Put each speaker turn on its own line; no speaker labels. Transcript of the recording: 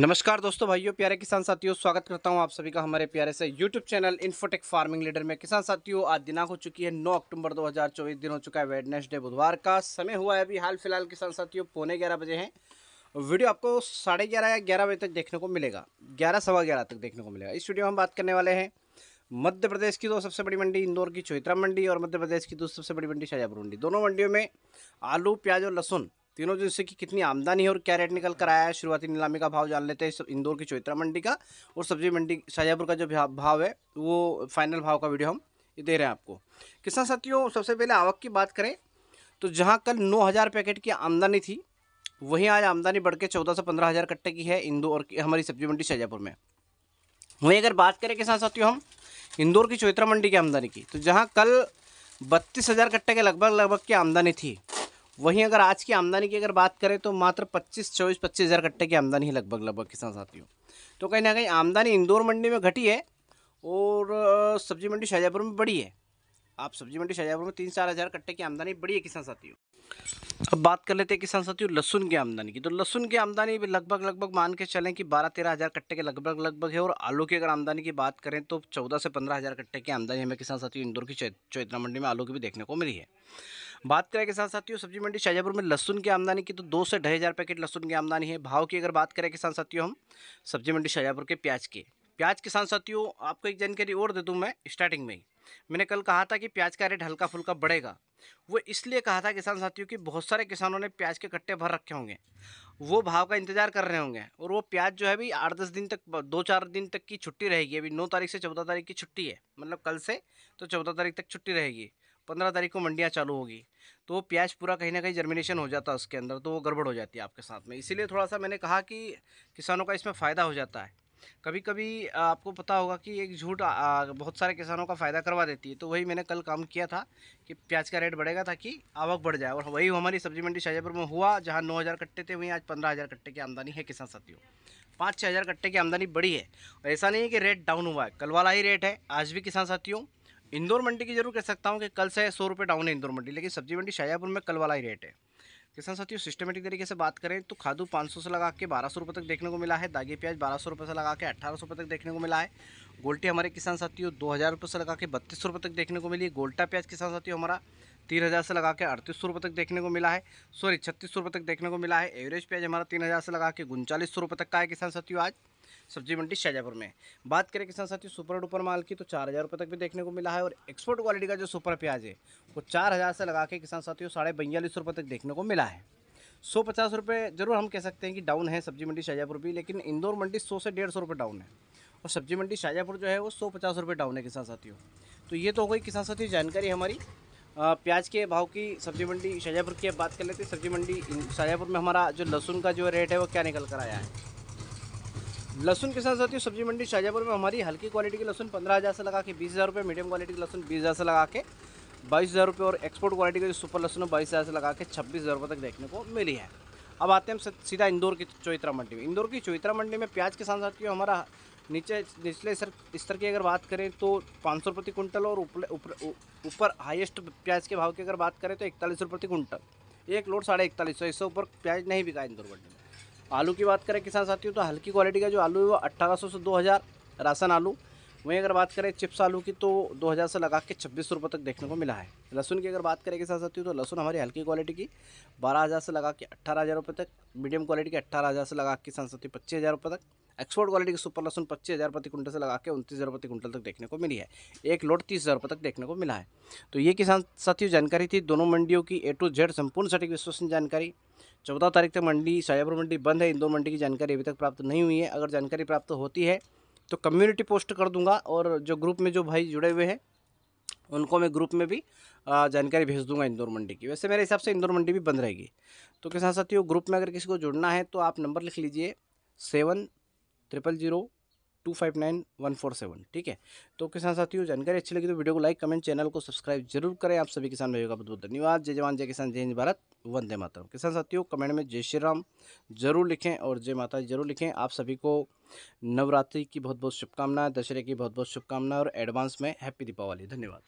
नमस्कार दोस्तों भाइयों प्यारे किसान साथियों स्वागत करता हूं आप सभी का हमारे प्यारे से YouTube channel Infotech Farming Leader में किसान साथियों आज दिनांक हो चुकी है 9 अक्टूबर 2024 दिन हो चुका है वेडनेसडे बुधवार का समय हुआ है अभी हाल फिलहाल किसान साथियों पौने ग्यारह बजे हैं वीडियो आपको साढ़े ग्यारह या ग्यारह बजे तक देखने को मिलेगा ग्यारह सवा ग्यारह तक देखने को मिलेगा इस वीडियो में हम बात करने वाले हैं मध्य प्रदेश की दो सबसे बड़ी मंडी इंदौर की चोइत्रा मंडी और मध्य प्रदेश की दो सबसे बड़ी मंडी शाजापुर मंडी दोनों मंडियों में आलू प्याज और लहसुन तीनों जिनसे कि कितनी आमदनी है और क्या रेट निकल कर आया है शुरुआती नीलामी का भाव जान लेते हैं इंदौर की चौitra मंडी का और सब्जी मंडी शाहजहापुर का जो भाव है वो फाइनल भाव का वीडियो हम दे रहे हैं आपको किसान साथियों सबसे पहले आवक की बात करें तो जहाँ कल नौ हज़ार पैकेट की आमदनी थी वहीं आज आमदनी बढ़ के चौदह से पंद्रह हज़ार कट्टे की है इंदौर की हमारी सब्जी मंडी शाहजहापुर में वहीं अगर बात करें किसान साथियों हम इंदौर की चौitra मंडी की आमदनी की तो जहाँ कल बत्तीस हज़ार कट्टे के लगभग लगभग की आमदनी थी वहीं अगर आज की आमदनी की अगर बात करें तो मात्र पच्चीस चौबीस पच्चीस हज़ार कट्टे की आमदनी है लगभग लगभग किसान साथियों तो कहीं ना कहीं आमदनी इंदौर मंडी में घटी है और सब्जी मंडी शाहजहापुर में बड़ी है आप सब्जी मंडी शाहजहापुर में तीन चार हज़ार कट्टे की आमदनी बड़ी है किसान साथियों अब बात कर लेते हैं किसान साथियों लहसुन की आमदनी की तो लहसुन की आमदनी लगभग लगभग मान के चलें कि बारह तेरह हज़ार कट्टे के लगभग लगभग है और आलू की अगर आमदनी की बात करें तो चौदह से पंद्रह हज़ार कट्टे की आमदनी हमें किसान साथियों इंदौर की चैत्रा मंडी में आलू की भी देखने को मिली है बात करें के साथ साथियों सब्जी मंडी शाहजहापुर में लहसुन की आमदनी की तो दो से ढाई हज़ार पैकेट लहसुन की आमदनी है भाव की अगर बात करें किसान साथियों हम सब्जी मंडी शाहजहापुर के प्याज की प्याज किसान साथियों आपको एक जानकारी और दे दूँ मैं स्टार्टिंग में ही मैंने कल कहा था कि प्याज का रेट हल्का फुल्का बढ़ेगा वो इसलिए कहा था किसान साथियों कि बहुत सारे किसानों ने प्याज के कट्टे भर रखे होंगे वो भाव का इंतजार कर रहे होंगे और वो प्याज जो है भी आठ दस दिन तक दो चार दिन तक की छुट्टी रहेगी अभी नौ तारीख से चौदह तारीख की छुट्टी है मतलब कल से तो चौदह तारीख तक छुट्टी रहेगी पंद्रह तारीख को मंडियाँ चालू होगी तो प्याज पूरा कहीं ना कहीं जर्मिनेशन हो जाता है उसके अंदर तो वो गड़बड़ हो जाती है आपके साथ में इसीलिए थोड़ा सा मैंने कहा कि किसानों का इसमें फ़ायदा हो जाता है कभी कभी आपको पता होगा कि एक झूठ बहुत सारे किसानों का फ़ायदा करवा देती है तो वही मैंने कल काम किया था कि प्याज का रेट बढ़ेगा ताकि आवक बढ़ जाए और वही हमारी सब्जी मंडी शाहजहाँपुर में हुआ जहाँ नौ हज़ार कट्टे थे वहीं आज पंद्रह हज़ार कट्टे की आमदनी है किसान साथियों पाँच छः हज़ार कट्टे की आमदनी बढ़ी है और ऐसा नहीं है कि रेट डाउन हुआ है कल वाला ही रेट है आज भी किसान साथियों इंदौर मंडी की जरूर कह सकता हूँ कि कल से सौ रुपये डाउन है इंदौर मंडी लेकिन सब्जी मंडी शाहजहापुर में कल वाला ही रेट है किसान साथियों सिस्टमेटिक तरीके से बात करें तो खादू 500 से लगा के बारह सौ रुपये तक देखने को मिला है दागे प्याज बारह सौ रुपये से लगा के अठारह सौ रुपये तक देखने को मिला है गोल्टी हमारे किसान साथियों दो हज़ार रुपये से लगा के बत्तीस सौ रुपये तक देखने को मिली है गोल्टा प्याज किसान साथियों हमारा तीन हज़ार से लगा के अड़तीस सौ रुपये तक देखने को मिला है सॉरी छत्तीस सौ रुपये तक देखने को मिला है एवरेज प्याज हमारा तीन हज़ार से लगा के उनचालीस सौ रुपये तक का है किसान साथियों आज सब्जी मंडी शाहजापुर में बात करें किसान साथियों सुपर डुपर माल की तो चार हज़ार रुपये तक भी देखने को मिला है और एक्सपोर्ट क्वालिटी का जो सुपर प्याज है वो चार हज़ार से लगा के किसान साथियों साढ़े बयालीस रुपये तक देखने को मिला है सौ पचास रुपये जरूर हम कह सकते हैं कि डाउन है सब्जी मंडी शाहजापुर भी लेकिन इंदौर मंडी सौ से डेढ़ सौ रुपये डाउन है और सब्जी मंडी शाहजहाँपुर जो है वो सौ पचास रुपये डाउन है किसान साथियों तो ये तो हो गई किसान साथियों जानकारी हमारी प्याज के भाव की सब्जी मंडी शाहजहाँपुर की अब बात कर लेते हैं सब्जी मंडी शाहजहाँपुर में हमारा जो लहसुन का जो रेट है वो क्या निकल कर आया है लहसुन के साथ साथियों सब्जी मंडी शाहजहाँपुर में हमारी हल्की क्वालिटी की लहसुन पंद्रह हज़ार से लगा के बीस हज़ार रुपये मीडियम क्वालिटी की लहसुन बीस हज़ार से लगा के बाईस हज़ार रुपये और एक्सपोर्ट क्वालिटी की जो सुपर लहसुन है बाईस हज़ार से लगा के छब्बीस हज़ार रुपये तक देखने को मिली है अब आते हैं सीधा इंदौर की चौitra मंडी में इंदौर की चौitra मंडी में प्याज के साथ साथियों हमारा नीचे निचले स्तर स्तर की अगर बात करें तो पाँच सौ प्रति कुंटल और ऊपर ऊपर हाईएस्ट प्याज के भाव की अगर बात करें तो इकतालीस रुपये प्रति कुंटल एक लोड साढ़े इकतालीस सौ इससे ऊपर प्याज नहीं बिका इंदौर मंडी में आलू की बात करें किसान साथियों तो हल्की क्वालिटी का जो आलू है वो अट्ठारह से हज़ार राशन आलू वहीं अगर बात करें चिप्स आलू की तो 2000 से लगा के छब्बीस रुपये तक देखने को मिला है लहसुन की अगर बात करें किसान साथियों तो लहसुन हमारी हल्की क्वालिटी की 12000 से लगा के अट्ठारह रुपये तक मीडियम क्वालिटी की अट्ठारह से लगा के किसान साथियों पच्चीस हज़ार रुपये तक एक्सपोर्ट क्वालिटी की सुपर लहसुन पच्चीस हज़ार प्रति कुंटल से लगा के उनतीस हज़ार प्रति कुंटल तक देखने को मिली है एक लोट तीस हज़ार रुपये तक देखने को मिला है तो ये किसान साथियों जानकारी थी दोनों मंडियों की ए टू जेड संपूर्ण सटीक विश्वसनीय जानकारी चौदह तारीख तक मंडी सायापुर मंडी बंद है इन दो मंडी की जानकारी अभी तक प्राप्त नहीं हुई है अगर जानकारी प्राप्त होती है तो कम्युनिटी पोस्ट कर दूंगा और जो ग्रुप में जो भाई जुड़े हुए हैं उनको मैं ग्रुप में भी जानकारी भेज दूंगा इंदौर मंडी की वैसे मेरे हिसाब से इंदौर मंडी भी बंद रहेगी तो किसान साथियों ग्रुप में अगर किसी को जुड़ना है तो आप नंबर लिख लीजिए seven triple zero two five nine one four seven ठीक है तो किसान साथियों जानकारी अच्छी लगी तो वीडियो को लाइक कमेंट चैनल को सब्सक्राइब जरूर करें आप सभी किसान भाइयों का बहुत बहुत धन्यवाद जय जवान जय किसान जय हिंद भारत वंदे मातरम किसान साथियों कमेंट में जय श्री राम जरूर लिखें और जय माता जरूर लिखें आप सभी को नवरात्रि की बहुत बहुत शुभकामनाएं दशहरे की बहुत बहुत शुभकामनाएं और एडवांस में हैप्पी दीपावली धन्यवाद